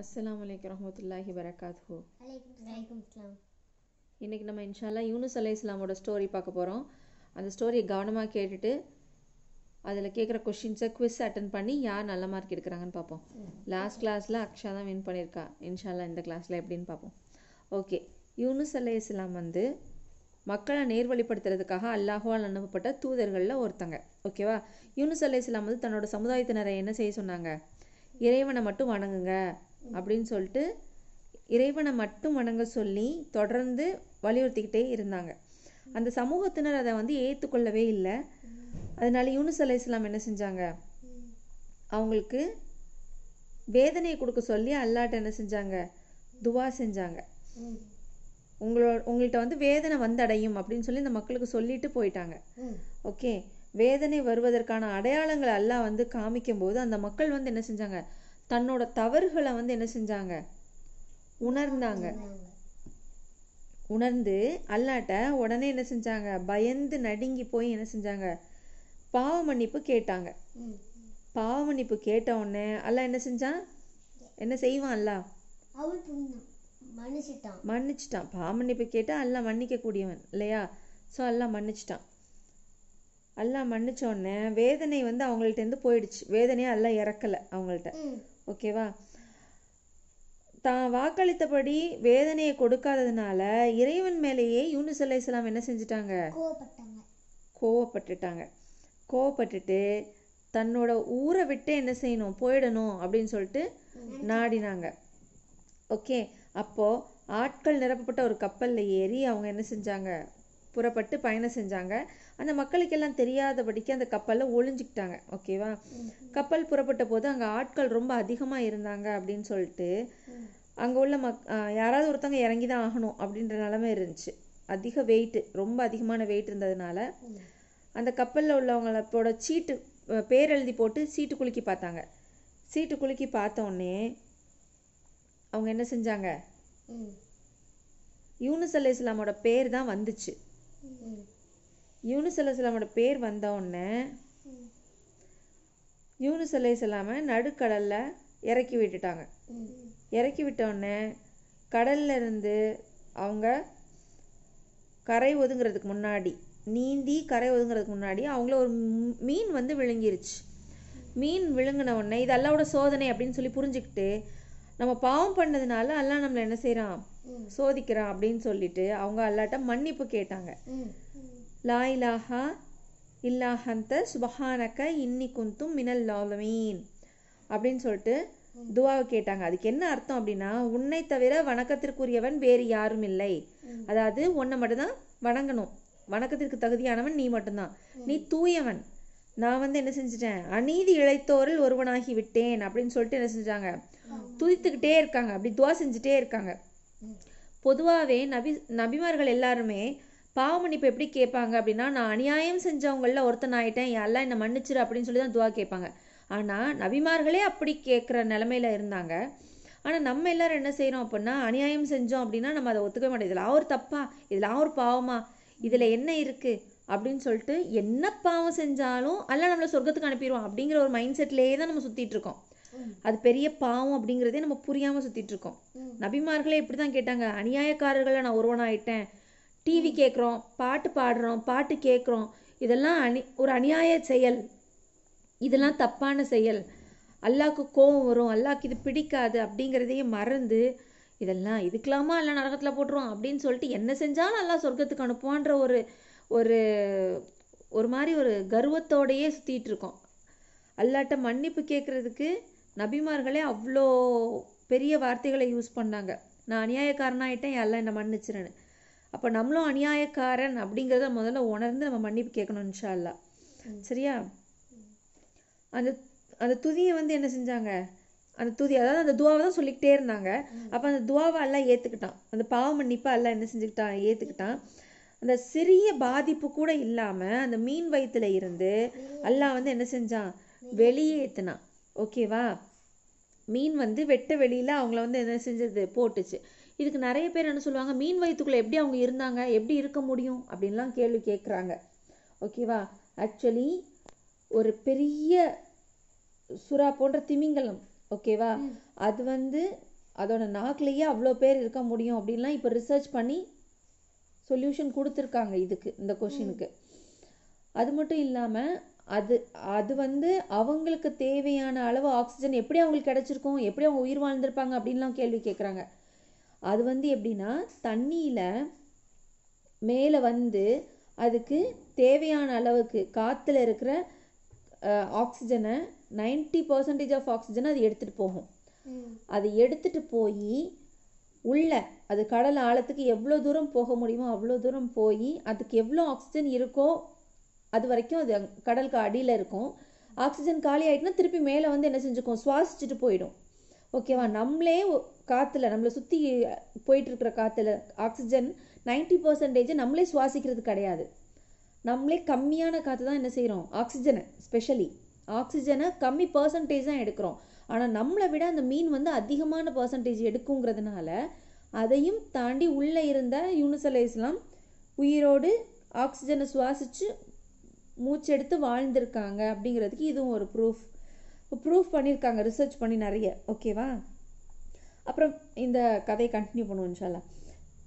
அஸ்லாம் வலைக்கம் ரஹமத்துல்லாஹி வரகாத்து இன்றைக்கி நம்ம இன்ஷால்லா யூனுஸ் அலை இஸ்லாமோட ஸ்டோரி பார்க்க போகிறோம் அந்த ஸ்டோரியை கவனமாக கேட்டுட்டு அதில் கேட்குற கொஷின்ஸை குவிஸ் அட்டன் பண்ணி யார் நல்ல மார்க் எடுக்கிறாங்கன்னு பார்ப்போம் லாஸ்ட் கிளாஸில் அக்ஷா தான் வின் பண்ணியிருக்கா இன்ஷால்லா இந்த கிளாஸில் எப்படின்னு பார்ப்போம் ஓகே யூனுஸ் அலை இஸ்லாம் வந்து மக்களை நேர்வழிப்படுத்துறதுக்காக அல்லாஹுவால் அனுப்பப்பட்ட தூதர்களில் ஒருத்தங்க ஓகேவா யூனுஸ் அலை இஸ்லாம் வந்து தன்னோட சமுதாயத்தினரை என்ன செய்ய சொன்னாங்க இறைவனை மட்டும் வணங்குங்க அப்படின்னு சொல்லிட்டு இறைவனை மட்டும் வணங்க சொல்லி தொடர்ந்து வலியுறுத்திக்கிட்டே இருந்தாங்க அந்த சமூகத்தினர் அதை வந்து ஏற்றுக்கொள்ளவே இல்லை அதனால யூனிஸ் அலை இஸ்லாம் என்ன செஞ்சாங்க அவங்களுக்கு வேதனையை கொடுக்க சொல்லி அல்லாட்ட என்ன செஞ்சாங்க துவா செஞ்சாங்க உங்களோட உங்கள்கிட்ட வந்து வேதனை வந்தடையும் அப்படின்னு சொல்லி இந்த மக்களுக்கு சொல்லிட்டு போயிட்டாங்க ஓகே வேதனை வருவதற்கான அடையாளங்களை எல்லாம் வந்து காமிக்கும் போது அந்த மக்கள் வந்து என்ன செஞ்சாங்க தன்னோட தவறுகளை வந்து என்ன செஞ்சாங்க உணர்ந்தாங்க உணர்ந்து அல்லாட்ட உடனே என்ன செஞ்சாங்க பயந்து நடுங்கி போய் என்ன செஞ்சாங்க பாவ மன்னிப்பு கேட்டாங்க பாவ மன்னிப்பு கேட்ட உடனே அல்லா என்ன செஞ்சான் என்ன செய்வான் அல்லா மன்னிச்சிட்டான் பாவ மன்னிப்பு கேட்டு அல்லா மன்னிக்க கூடியவன் இல்லையா ஸோ அல்லா மன்னிச்சிட்டான் அல்லா மன்னிச்சோடனே வேதனை வந்து அவங்கள்ட்ட இருந்து போயிடுச்சு வேதனையை அல்லா இறக்கலை அவங்கள்ட்ட ஓகேவா தான் வாக்களித்தபடி வேதனையை கொடுக்காததுனால இறைவன் மேலேயே யூனிஸ் அலை இஸ்லாம் என்ன செஞ்சிட்டாங்க கோவப்பட்டுட்டாங்க கோவப்பட்டுட்டு தன்னோட ஊரை விட்டு என்ன செய்யணும் போயிடணும் அப்படின்னு சொல்லிட்டு நாடினாங்க ஓகே அப்போ ஆட்கள் நிரப்பப்பட்ட ஒரு கப்பலில் ஏறி அவங்க என்ன செஞ்சாங்க புறப்பட்டு பயணம் செஞ்சாங்க அந்த மக்களுக்கெல்லாம் தெரியாதபடிக்கு அந்த கப்பலில் ஒளிஞ்சிக்கிட்டாங்க ஓகேவா கப்பல் புறப்பட்ட போது அங்கே ஆட்கள் ரொம்ப அதிகமாக இருந்தாங்க அப்படின்னு சொல்லிட்டு அங்கே உள்ள மக் யாராவது ஒருத்தவங்க இறங்கி தான் ஆகணும் அப்படின்ற நிலமை இருந்துச்சு அதிக வெயிட்டு ரொம்ப அதிகமான வெயிட் இருந்ததுனால அந்த கப்பலில் உள்ளவங்களோட சீட்டு பேர் எழுதி போட்டு சீட்டு குலுக்கி பார்த்தாங்க சீட்டு குலுக்கி பார்த்தோன்னே அவங்க என்ன செஞ்சாங்க யூனிஸ் அலை இஸ்லாமோட பேர் தான் வந்துச்சு யூனுஸ் அலைசலாமோட பேர் உடனே யூனுஸ் அலைசலாம நடுக்கடலில் இறக்கி விட்டுட்டாங்க இறக்கி விட்டோடனே கடல்ல இருந்து அவங்க கரை ஒதுங்கிறதுக்கு முன்னாடி நீந்தி கரை ஒதுங்கிறதுக்கு முன்னாடி அவங்கள ஒரு மீன் வந்து விழுங்கிருச்சு மீன் விழுங்கின உடனே இது அல்லாவோட சோதனை அப்படின்னு சொல்லி புரிஞ்சுக்கிட்டு நம்ம பாவம் பண்ணதுனால அல்லா நம்மளை என்ன செய்கிறான் சோதிக்கிறான் அப்படின்னு சொல்லிட்டு அவங்க அல்லாட்ட மன்னிப்பு கேட்டாங்க லாயிலாஹா இலாஹா இல்லாஹந்த சுபஹானக்க இன்னி குந்தும் மினல் லாலமீன் அப்படின்னு சொல்லிட்டு துவாவை கேட்டாங்க அதுக்கு என்ன அர்த்தம் அப்படின்னா உன்னை தவிர வணக்கத்திற்குரியவன் வேறு யாரும் இல்லை அதாவது உன்னை மட்டும்தான் வணங்கணும் வணக்கத்திற்கு தகுதியானவன் நீ மட்டும்தான் நீ தூயவன் நான் வந்து என்ன செஞ்சிட்டேன் அநீதி இழைத்தோரில் ஒருவனாகி விட்டேன் அப்படின்னு சொல்லிட்டு என்ன செஞ்சாங்க துதித்துக்கிட்டே இருக்காங்க அப்படி துவா செஞ்சுட்டே இருக்காங்க பொதுவாகவே நபி நபிமார்கள் எல்லாருமே பாவ மன்னிப்பு எப்படி கேட்பாங்க அப்படின்னா நான் அநியாயம் செஞ்சவங்களில் ஒருத்தன் ஆயிட்டேன் எல்லாம் என்ன மன்னிச்சிரு அப்படின்னு சொல்லி தான் துவா கேட்பாங்க ஆனால் நபிமார்களே அப்படி கேட்குற நிலமையில இருந்தாங்க ஆனால் நம்ம எல்லாரும் என்ன செய்கிறோம் அப்படின்னா அநியாயம் செஞ்சோம் அப்படின்னா நம்ம அதை ஒத்துக்க மாட்டோம் இதெல்லாம் ஒரு தப்பா இதெல்லாம் ஒரு பாவமா இதில் என்ன இருக்குது அப்படின்னு சொல்லிட்டு என்ன பாவம் செஞ்சாலும் அல்ல நம்மளை சொர்க்கத்துக்கு அனுப்பிடுவோம் அப்படிங்கிற ஒரு மைண்ட் செட்லேயே தான் நம்ம சுற்றிட்டு இருக்கோம் அது பெரிய பாவம் அப்படிங்கிறதே நம்ம புரியாமல் சுற்றிட்டு இருக்கோம் நபிமார்களே இப்படி தான் கேட்டாங்க அநியாயக்காரர்களை நான் ஒருவனாயிட்டேன் டிவி கேட்குறோம் பாட்டு பாடுறோம் பாட்டு கேட்குறோம் இதெல்லாம் அணி ஒரு அநியாய செயல் இதெல்லாம் தப்பான செயல் அல்லாக்கு கோவம் வரும் அல்லாக்கு இது பிடிக்காது அப்படிங்கிறதையும் மறந்து இதெல்லாம் இதுக்கெல்லாமா எல்லாம் நரகத்தில் போட்டுருவோம் அப்படின்னு சொல்லிட்டு என்ன செஞ்சாலும் நல்லா சொர்க்கத்துக்கு அனுப்புவான்ற ஒரு ஒரு ஒரு மாதிரி ஒரு கர்வத்தோடையே சுற்றிட்டு இருக்கோம் அல்லாட்ட மன்னிப்பு கேட்குறதுக்கு நபிமார்களே அவ்வளோ பெரிய வார்த்தைகளை யூஸ் பண்ணாங்க நான் அநியாயக்காரனாயிட்டேன் எல்லாம் என்னை மன்னிச்சிருன்னு அப்போ நம்மளும் அநியாயக்காரன் அப்படிங்கிறத முதல்ல உணர்ந்து நம்ம மன்னிப்பு கேட்கணும் இன்ஷால்லா சரியா அந்த அந்த துதியை வந்து என்ன செஞ்சாங்க அந்த துதி அதாவது அந்த துவாவை தான் சொல்லிக்கிட்டே இருந்தாங்க அப்போ அந்த துவாவை எல்லாம் ஏற்றுக்கிட்டான் அந்த பாவ மன்னிப்பை எல்லாம் என்ன செஞ்சுக்கிட்டான் ஏற்றுக்கிட்டான் அந்த சிறிய பாதிப்பு கூட இல்லாமல் அந்த மீன் வயிற்றுல இருந்து அல்லாஹ் வந்து என்ன செஞ்சான் வெளியே ஏற்றுனான் ஓகேவா மீன் வந்து வெட்ட வெளியில் அவங்கள வந்து என்ன செஞ்சது போட்டுச்சு இதுக்கு நிறைய பேர் என்ன சொல்லுவாங்க மீன் வயிற்றுக்குள்ளே எப்படி அவங்க இருந்தாங்க எப்படி இருக்க முடியும் அப்படின்லாம் கேள்வி கேட்குறாங்க ஓகேவா ஆக்சுவலி ஒரு பெரிய சுறா போன்ற திமிங்கலம் ஓகேவா அது வந்து அதோட நாக்குலேயே அவ்வளோ பேர் இருக்க முடியும் அப்படின்லாம் இப்போ ரிசர்ச் பண்ணி சொல்யூஷன் கொடுத்துருக்காங்க இதுக்கு இந்த கொஷினுக்கு அது மட்டும் இல்லாமல் அது அது வந்து அவங்களுக்கு தேவையான அளவு ஆக்சிஜன் எப்படி அவங்களுக்கு கிடச்சிருக்கும் எப்படி அவங்க உயிர் வாழ்ந்திருப்பாங்க அப்படின்லாம் கேள்வி கேட்குறாங்க அது வந்து எப்படின்னா தண்ணியில் மேலே வந்து அதுக்கு தேவையான அளவுக்கு காற்றுல இருக்கிற ஆக்சிஜனை நைன்ட்டி பர்சன்டேஜ் ஆஃப் ஆக்சிஜனை அது எடுத்துகிட்டு போகும் அது எடுத்துகிட்டு போய் உள்ள அது கடல் ஆழத்துக்கு எவ்வளோ தூரம் போக முடியுமோ அவ்வளோ தூரம் போய் அதுக்கு எவ்வளோ ஆக்சிஜன் இருக்கோ அது வரைக்கும் அது கடலுக்கு அடியில் இருக்கும் ஆக்சிஜன் காலி ஆகிட்டுனா திருப்பி மேலே வந்து என்ன செஞ்சுக்கும் சுவாசிச்சுட்டு போயிடும் ஓகேவா நம்மளே காற்றுல நம்மளை சுற்றி போயிட்டுருக்கிற காற்றுல ஆக்சிஜன் நைன்ட்டி பர்சன்டேஜ் நம்மளே சுவாசிக்கிறது கிடையாது நம்மளே கம்மியான காற்று தான் என்ன செய்கிறோம் ஆக்சிஜனை ஸ்பெஷலி ஆக்சிஜனை கம்மி பர்சன்டேஜ் தான் எடுக்கிறோம் ஆனால் நம்மளை விட அந்த மீன் வந்து அதிகமான பர்சன்டேஜ் எடுக்குங்கிறதுனால அதையும் தாண்டி உள்ளே இருந்த யூனிசலைஸ்லாம் உயிரோடு ஆக்சிஜனை சுவாசித்து மூச்செடுத்து வாழ்ந்திருக்காங்க அப்படிங்கிறதுக்கு இதுவும் ஒரு ப்ரூஃப் ப்ரூவ் பண்ணியிருக்காங்க ரிசர்ச் பண்ணி நிறைய ஓகேவா அப்புறம் இந்த கதையை கண்டினியூ பண்ணுவோம் இன்ஷால்லா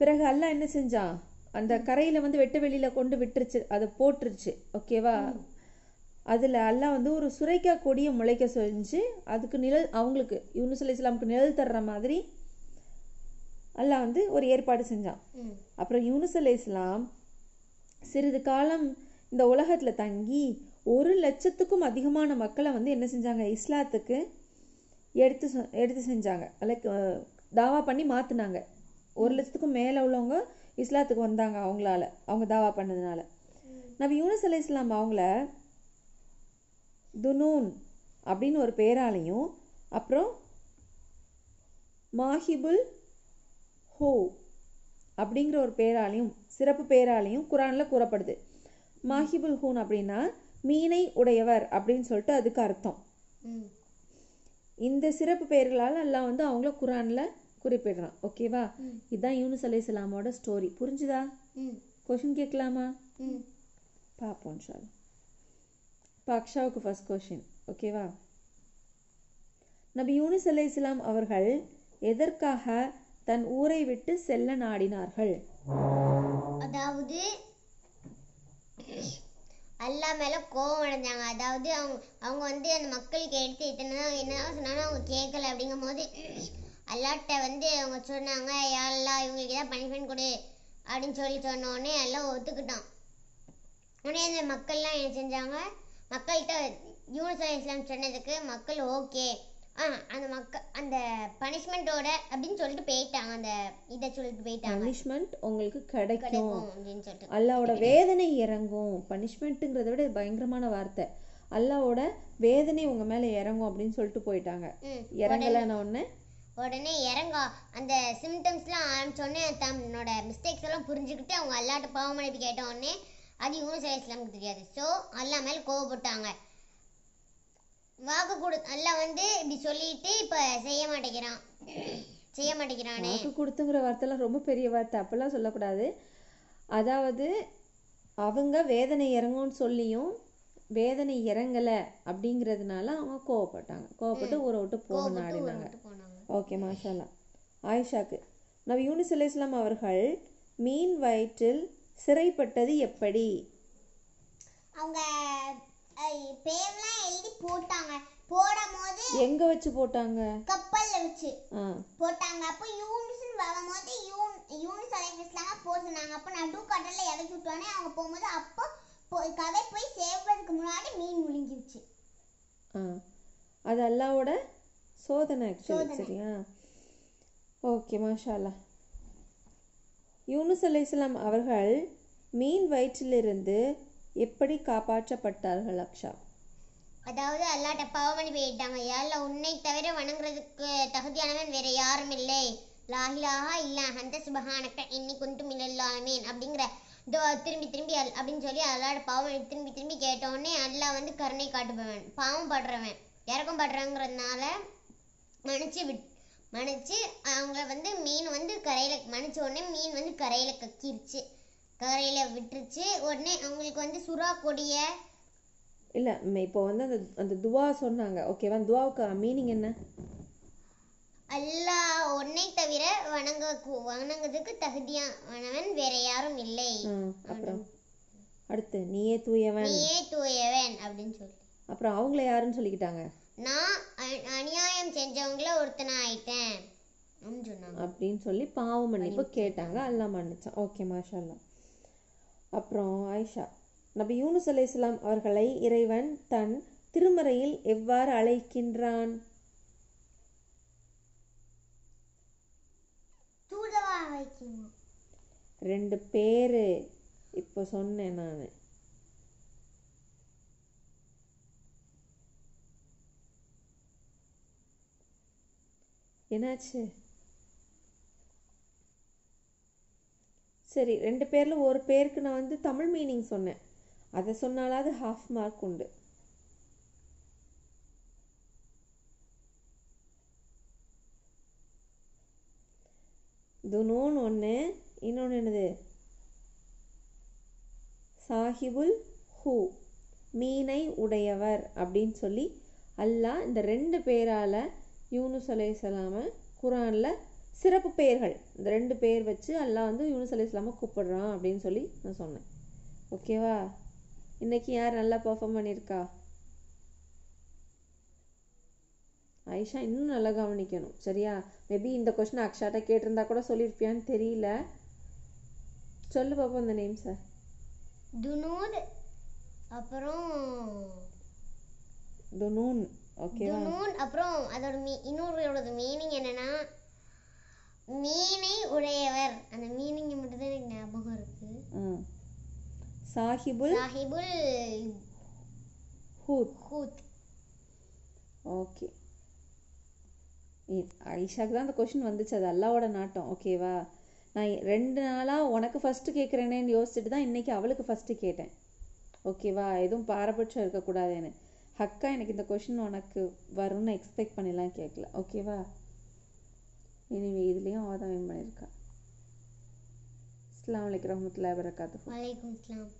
பிறகு அல்லா என்ன செஞ்சான் அந்த கரையில் வந்து வெட்டு வெளியில் கொண்டு விட்டுருச்சு அதை போட்டுருச்சு ஓகேவா அதில் அல்லா வந்து ஒரு சுரைக்கா கொடியை முளைக்க செஞ்சு அதுக்கு நிழல் அவங்களுக்கு யூனுஸ் அலி இஸ்லாமுக்கு நிழல் தர்ற மாதிரி அல்லா வந்து ஒரு ஏற்பாடு செஞ்சான் அப்புறம் யூனுஸ் அலி இஸ்லாம் சிறிது காலம் இந்த உலகத்தில் தங்கி ஒரு லட்சத்துக்கும் அதிகமான மக்களை வந்து என்ன செஞ்சாங்க இஸ்லாத்துக்கு எடுத்து எடுத்து செஞ்சாங்க லைக் தாவா பண்ணி மாற்றினாங்க ஒரு லட்சத்துக்கும் மேலே உள்ளவங்க இஸ்லாத்துக்கு வந்தாங்க அவங்களால அவங்க தாவா பண்ணதுனால நபி யூனஸ் அலி இஸ்லாம் அவங்கள துனூன் அப்படின்னு ஒரு பேராலையும் அப்புறம் மாஹிபுல் ஹோ அப்படிங்கிற ஒரு பேராலையும் சிறப்பு பேராலையும் குரானில் கூறப்படுது மாஹிபுல் ஹூன் அப்படின்னா மீனை உடையவர் அப்படின்னு சொல்லிட்டு அதுக்கு அர்த்தம் இந்த சிறப்பு பெயர்களால் எல்லாம் வந்து அவங்கள குரானில் குறிப்பிடுறான் ஓகேவா இதுதான் யூனிஸ் அலை இஸ்லாமோட ஸ்டோரி புரிஞ்சுதா கொஷின் கேட்கலாமா பார்ப்போம் சார் இப்போ அக்ஷாவுக்கு ஃபஸ்ட் கொஷின் ஓகேவா நபி யூனிஸ் அலை இஸ்லாம் அவர்கள் எதற்காக தன் ஊரை விட்டு செல்ல நாடினார்கள் அதாவது அல்லா மேலே கோவம் அடைஞ்சாங்க அதாவது அவங்க அவங்க வந்து அந்த மக்களுக்கு எடுத்து இத்தனை தான் என்ன சொன்னாலும் அவங்க கேட்கல அப்படிங்கும் போது அல்லாட்ட வந்து அவங்க சொன்னாங்க யாரெல்லாம் இவங்களுக்கு தான் பனிஷ்மெண்ட் கொடு அப்படின்னு சொல்லி சொன்னோடனே எல்லாம் ஒத்துக்கிட்டான் உடனே அந்த மக்கள்லாம் என்ன செஞ்சாங்க மக்கள்கிட்ட யூனிஸ் இஸ்லாம் சொன்னதுக்கு மக்கள் ஓகே ஆஹ் அந்த மக்க அந்த பனிஷ்மெண்ட்டோட அப்படின்னு சொல்லிட்டு போயிட்டாங்க அந்த இதை சொல்லிட்டு போயிட்டாங்க பனிஷ்மெண்ட் உங்களுக்கு கிடைக்கும் அப்படின்னு சொல்லிட்டு அல்லாவோட வேதனை இறங்கும் பனிஷ்மெண்ட்டுங்கிறத விட பயங்கரமான வார்த்தை அல்லாவோட வேதனை உங்க மேல இறங்கும் அப்படின்னு சொல்லிட்டு போயிட்டாங்க இறங்கலன்னு ஒன்று உடனே இறங்க அந்த சிம்டம்ஸ்லாம் ஆரம்பிச்சோடனே தன்னோட மிஸ்டேக்ஸ் எல்லாம் புரிஞ்சுக்கிட்டு அவங்க அல்லாட்ட பாவமழைப்பு கேட்ட உடனே அது யூனிஸ் இஸ்லாமுக்கு தெரியாது ஸோ அல்லா மேலே கோவப்பட்டாங்க வாக்கு கொடு அல்ல வந்து இப்படி சொல்லிட்டு இப்போ செய்ய மாட்டேங்கிறான் செய்ய மாட்டேங்கிறானே வாக்கு கொடுத்துங்கிற வார்த்தைலாம் ரொம்ப பெரிய வார்த்தை அப்பெல்லாம் சொல்லக்கூடாது அதாவது அவங்க வேதனை இறங்கும்னு சொல்லியும் வேதனை இறங்கலை அப்படிங்கிறதுனால அவங்க கோவப்பட்டாங்க கோவப்பட்டு ஊரை விட்டு போகணும் ஆடினாங்க ஓகே மாஷாலா ஆயிஷாக்கு நபி யூனிஸ் அலி இஸ்லாம் அவர்கள் மீன் வயிற்றில் சிறைப்பட்டது எப்படி அவங்க பேர் போட்டாங்க போடும்போது எங்க வச்சு போட்டாங்க கப்பல்ல வச்சு போட்டாங்க அப்ப யூனிஸ் வரும்போது யூன் யூனிஸ் அலைன்ஸ்லாங்க போட்டுனாங்க அப்ப நடு கடல்ல இறக்கி விட்டோனே அவங்க போகும்போது அப்போ கதை போய் சேர்வதுக்கு முன்னாடி மீன் முழுங்கிருச்சு அது அல்லாவோட சோதனை ஆக்சுவலி சரியா ஓகே மாஷா அல்லா அலை இஸ்லாம் அவர்கள் மீன் வயிற்றிலிருந்து எப்படி காப்பாற்றப்பட்டார்கள் அக்ஷா அதாவது அல்லாட்ட பாவமணி போயிட்டாங்க யாழ்ல உன்னை தவிர வணங்குறதுக்கு தகுதியானவன் வேற யாரும் இல்லை லாஹிலாஹா இல்லா ஹந்த சுபஹானக்க இன்னி குண்டு மினல்லாமேன் அப்படிங்கிற இதோ திரும்பி திரும்பி அல் அப்படின்னு சொல்லி அல்லாட பாவம் திரும்பி திரும்பி கேட்டோடனே அல்லா வந்து கருணை காட்டுபவன் பாவம் படுறவன் இறக்கம் படுறங்கிறதுனால மன்னிச்சு விட் மன்னிச்சு அவங்கள வந்து மீன் வந்து கரையில் மன்னிச்ச உடனே மீன் வந்து கரையில் கக்கிருச்சு கரையில் விட்டுருச்சு உடனே அவங்களுக்கு வந்து சுறா கொடியை இல்லை இப்போ வந்து அந்த அந்த துவா சொன்னாங்க ஓகேவா துவாவுக்கு மீனிங் என்ன அல்லாஹ் ஒன்னை தவிர வணங்க வணங்குறதுக்கு தகுதியானவன் வேற யாரும் இல்லை அப்புறம் அடுத்து நீயே தூயவன் நீயே தூயவன் அப்படின்னு சொல்லி அப்புறம் அவங்கள யாருன்னு சொல்லிக்கிட்டாங்க நான் அநியாயம் செஞ்சவங்கள ஒருத்தன ஆயிட்டேன் அப்படின்னு சொல்லி பாவ மன்னிப்பு கேட்டாங்க அல்லாம மன்னிச்சான் ஓகே மாஷா அப்புறம் ஆயிஷா நபி யூனுஸ் அலை இஸ்லாம் அவர்களை இறைவன் தன் திருமறையில் எவ்வாறு அழைக்கின்றான் ரெண்டு பேரு இப்போ சொன்னேன் நான் என்னாச்சு சரி ரெண்டு பேரில் ஒரு பேருக்கு நான் வந்து தமிழ் மீனிங் சொன்னேன் அதை சொன்னாலாவது ஹாஃப் மார்க் உண்டு நோன் ஒன்று இன்னொன்று என்னது சாஹிபுல் ஹூ மீனை உடையவர் அப்படின்னு சொல்லி அல்லாஹ் இந்த ரெண்டு பேரால் யூனுஸ் அலையாம குரானில் சிறப்பு பெயர்கள் இந்த ரெண்டு பேர் வச்சு அல்லாஹ் வந்து யூனுஸ் அலையாம கூப்பிடுறான் அப்படின்னு சொல்லி நான் சொன்னேன் ஓகேவா இன்னைக்கு யார் நல்லா பர்ஃபார்ம் பண்ணியிருக்கா ஐஷா இன்னும் நல்லா கவனிக்கணும் சரியா மேபி இந்த கொஸ்டின் அக்ஷாட்ட கேட்டிருந்தா கூட சொல்லியிருப்பியான்னு தெரியல சொல்லு பாப்போம் இந்த நேம் சார் துனூர் அப்புறம் துனூன் ஓகேவா துனூன் அப்புறம் அதோட மீ இன்னொரு மீனிங் என்னன்னா மீனை உடையவர் அந்த மீனிங் மட்டும் தான் எனக்கு ஞாபகம் இருக்கு சாஹிபுல் சாஹிபுல் ஹூத் ஹூத் ஓகே ஐஷாக்கு தான் அந்த கொஷின் வந்துச்சு அது அல்லாவோட நாட்டம் ஓகேவா நான் ரெண்டு நாளாக உனக்கு ஃபஸ்ட்டு கேட்குறேனேன்னு யோசிச்சுட்டு தான் இன்றைக்கி அவளுக்கு ஃபஸ்ட்டு கேட்டேன் ஓகேவா எதுவும் பாரபட்சம் இருக்கக்கூடாதுன்னு ஹக்கா எனக்கு இந்த கொஷின் உனக்கு வரும்னு எக்ஸ்பெக்ட் பண்ணிலாம் கேட்கல ஓகேவா இனிமே இதுலேயும் அவள் தான் பண்ணியிருக்கா அஸ்லாம் வலைக்கம் வரமத்துல வரகாத்து வலைக்கம்